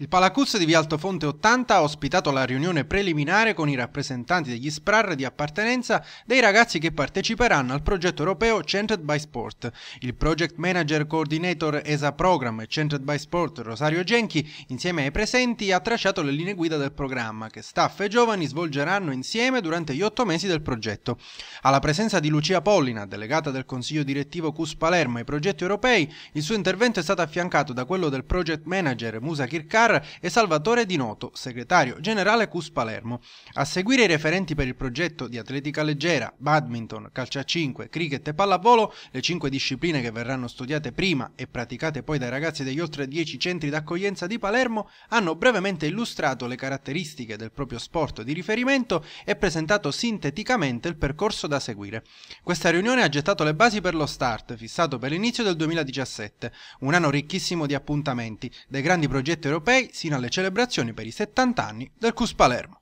Il Palacuz di Vialtofonte 80 ha ospitato la riunione preliminare con i rappresentanti degli SPRAR di appartenenza dei ragazzi che parteciperanno al progetto europeo Centered by Sport. Il Project Manager Coordinator ESA Program e Centered by Sport Rosario Genchi, insieme ai presenti, ha tracciato le linee guida del programma che staff e giovani svolgeranno insieme durante gli otto mesi del progetto. Alla presenza di Lucia Pollina, delegata del Consiglio Direttivo CUS Palermo ai progetti europei, il suo intervento è stato affiancato da quello del Project Manager Musa Kirkar Star e Salvatore Di Noto, segretario generale CUS Palermo. A seguire i referenti per il progetto di atletica leggera, badminton, calcio a 5, cricket e pallavolo, le 5 discipline che verranno studiate prima e praticate poi dai ragazzi degli oltre 10 centri d'accoglienza di Palermo, hanno brevemente illustrato le caratteristiche del proprio sport di riferimento e presentato sinteticamente il percorso da seguire. Questa riunione ha gettato le basi per lo start, fissato per l'inizio del 2017, un anno ricchissimo di appuntamenti, dei grandi progetti europei sino alle celebrazioni per i 70 anni del CUS Palermo.